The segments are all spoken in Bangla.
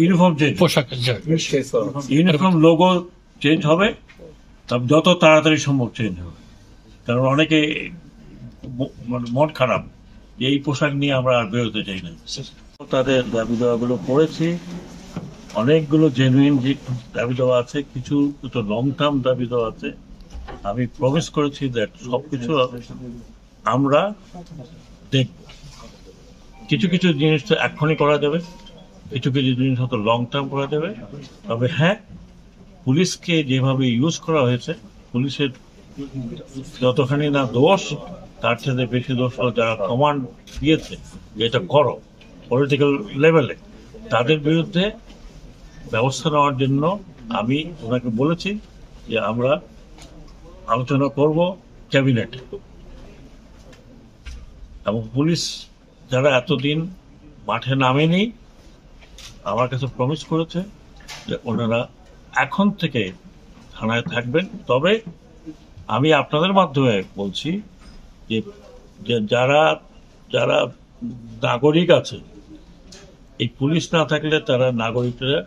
ইউনিফর্ম চেঞ্জ পোশাক ইউনিফর্ম লোগো চেঞ্জ হবে তবে যত তাড়াতাড়ি সম্ভব চেঞ্জ হবে কারণ অনেকে মানে মন খারাপ যে এই পোশাক নিয়ে আমরা আর বেরোতে চাই না তাদের দাবি দাওয়াগুলো পড়েছি অনেকগুলো জেনুইন যে দাবি দেওয়া আছে কিছু তো লং টার্ম দাবি দেওয়া আছে আমি প্রমিস করেছি দ্যাট সব কিছু আমরা দেখ কিছু কিছু জিনিস তো এক্ষুনি করা যাবে এটুকু যদি হয়তো লং টার্ম করা যাবে তবে হ্যাঁ পুলিশকে যেভাবে ইউজ করা হয়েছে পুলিশের যতখানি না দোষ তার সাথে বেশি দোষ হলো যারা কমান্ড দিয়েছে যে এটা করো পলিটিক্যাল লেভেলে তাদের বিরুদ্ধে ব্যবস্থা নেওয়ার জন্য আমি ওনাকে বলেছি যে আমরা আলোচনা করব ক্যাবিনেট এবং পুলিশ যারা এতদিন মাঠে নামেনি আমার কাছে প্রমিস করেছে যে ওনারা এখন থেকে থানায় থাকবেন তবে আমি আপনাদের মাধ্যমে বলছি যে যারা যারা নাগরিক আছে এই পুলিশ না থাকলে তারা নাগরিকরা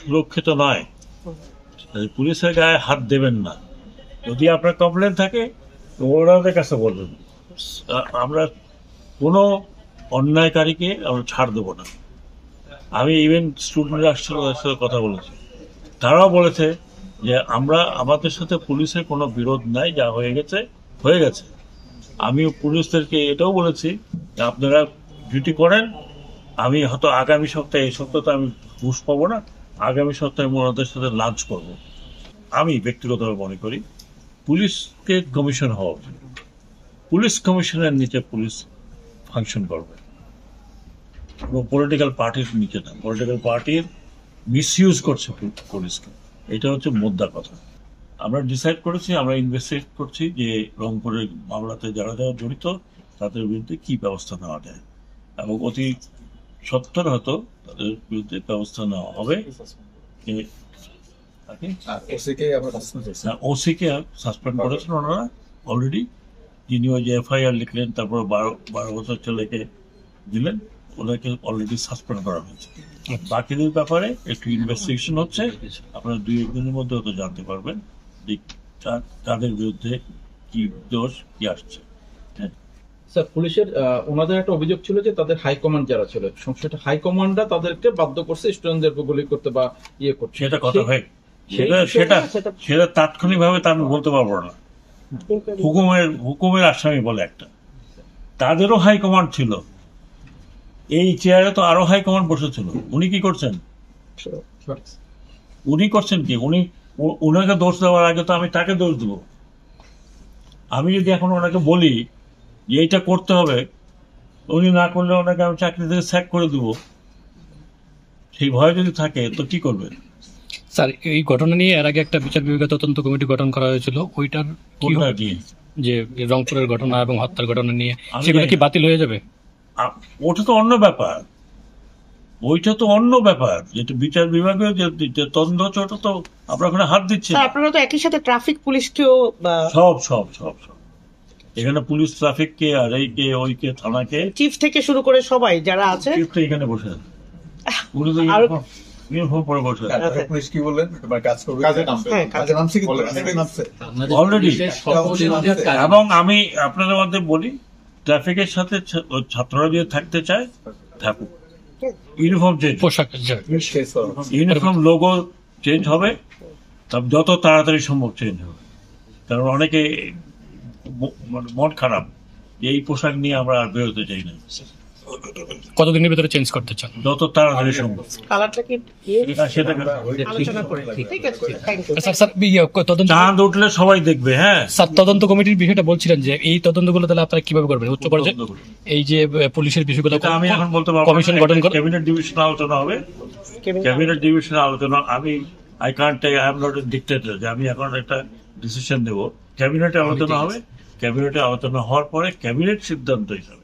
সুরক্ষিত নয় পুলিশের গায়ে হাত দেবেন না যদি আপনার কমপ্লেন থাকে ওনাদের কাছে বলবেন আমরা কোনো অন্যায়কারীকে আমরা ছাড় দেবো না আমি ইভেন স্টুডেন্ট আসছিল তাদের সাথে কথা বলেছি তারাও বলেছে যে আমরা আমাদের সাথে পুলিশের কোনো বিরোধ নাই যা হয়ে গেছে হয়ে গেছে আমি পুলিশদেরকে এটাও বলেছি যে আপনারা ডিউটি করেন আমি হয়তো আগামী সপ্তাহে এই সপ্তাহে আমি ঘুষ পাবো না আগামী সপ্তাহে আমি ওনাদের সাথে লাঞ্চ করব আমি ব্যক্তিগতভাবে মনে করি পুলিশকে কমিশন হওয়া উচিত পুলিশ কমিশনের নিচে পুলিশ ফাংশন করবে এবং পলিটিক্যাল পার্টির নিচে না পলিটিক্যাল পার্টির মিসইউজ করছে পুলিশকে এটা হচ্ছে মুদ্রার কথা আমরা ডিসাইড করেছি আমরা ইনভেস্টিগেট করছি যে রংপুরের মামলাতে যারা যারা জড়িত তাদের বিরুদ্ধে কি ব্যবস্থা নেওয়া যায় এবং অতি সত্তর হয়তো তাদের বিরুদ্ধে ব্যবস্থা নেওয়া হবে ওসিকে হ্যাঁ, সাসপেন্ড করেছেন ওনারা অলরেডি তিনি ওই যে এফআইআর লিখলেন তারপর বারো বারো বছর ছেলেকে দিলেন ওদেরকে অলরেডি সাসপেন্ড করা হয়েছে আচ্ছা। বাকিদের ব্যাপারে একটু ইনভেস্টিগেশন হচ্ছে আপনারা দুই একদিনের মধ্যে হয়তো জানতে পারবেন যে তাদের বিরুদ্ধে কি দোষ কি আসছে হ্যাঁ। স্যার পুলিশের ওনাদের একটা অভিযোগ ছিল যে তাদের হাইকমান্ড যারা ছিল সংশ্লিষ্ট হাইকমান্ডরা তাদেরকে বাধ্য করছে স্টুডেন্টদের গুলি করতে বা ইয়ে করছে সেটা কথা হয় সেটা সেটা সেটা তাৎক্ষণিকভাবে তা আমি বলতে পারবো না হুকুমের হুকুমের আসামি বলে একটা তাদেরও হাইকমান্ড ছিল এই চেয়ারে তো আরো হাইকমান্ড বসেছিল উনি কি করছেন উনি করছেন কি উনি ওনাকে দোষ দেওয়ার আগে তো আমি তাকে দোষ দেব আমি যদি এখন ওনাকে বলি যে এইটা করতে হবে উনি না করলে ওনাকে আমি চাকরি থেকে স্যাক করে দেবো সেই ভয় যদি থাকে তো কি করবে স্যার এই ঘটনা নিয়ে এর আগে একটা বিচার বিভাগীয় তদন্ত কমিটি গঠন করা হয়েছিল ওইটার যে রংপুরের ঘটনা এবং হত্যার ঘটনা নিয়ে সেগুলো কি বাতিল হয়ে যাবে ওটা তো অন্য ব্যাপার ওইটা তো অন্য ব্যাপার যেটা বিচার বিভাগে যে তদন্ত ওটা তো আপনার ওখানে হাত দিচ্ছে আপনারা তো একই সাথে ট্রাফিক পুলিশকেও সব সব সব সব এখানে পুলিশ ট্রাফিক কে আর এই কে ওই কে কে চিফ থেকে শুরু করে সবাই যারা আছে চিফ এখানে বসে আছে ইউনিফর্ম পরে বসবে পুলিশ কি বললেন তোমার কাজ করবে কাজে নামছে অলরেডি হ্যাঁ, এবং আমি আপনাদের মধ্যে বলি ট্রাফিকের সাথে ছাত্ররা যদি থাকতে চায় থাকুক ইউনিফর্ম চেঞ্জ পোশাক ইউনিফর্ম লোগো চেঞ্জ হবে তবে যত তাড়াতাড়ি সম্ভব চেঞ্জ হবে কারণ অনেকে মানে মন খারাপ এই পোশাক নিয়ে আমরা আর বেরোতে চাই না কতদিনের ভিতরে চেঞ্জ করতে চান যত তাড়াতাড়ি সম্ভব কালারটা কি হ্যাঁ, সেটা আলোচনা করে ঠিক আছে স্যার স্যার ইয়ে, তদন্ত চাঁদ উঠলে সবাই দেখবে হ্যাঁ স্যার তদন্ত কমিটির বিষয়টা বলছিলেন যে এই তদন্তগুলো তাহলে আপনারা কিভাবে করবেন উচ্চ পর্যায়ে এই যে পুলিশের বিষয়গুলো আমি এখন বলতে পারবো কমিশন গঠন করে ক্যাবিনেট ডিভিশন আলোচনা হবে ক্যাবিনেট ডিভিশন আলোচনা আমি I take I am not dictator যে আমি এখন একটা ডিসিশন দেব ক্যাবিনেটে আলোচনা হবে ক্যাবিনেটে আলোচনা হওয়ার পরে ক্যাবিনেট সিদ্ধান্ত হিসাবে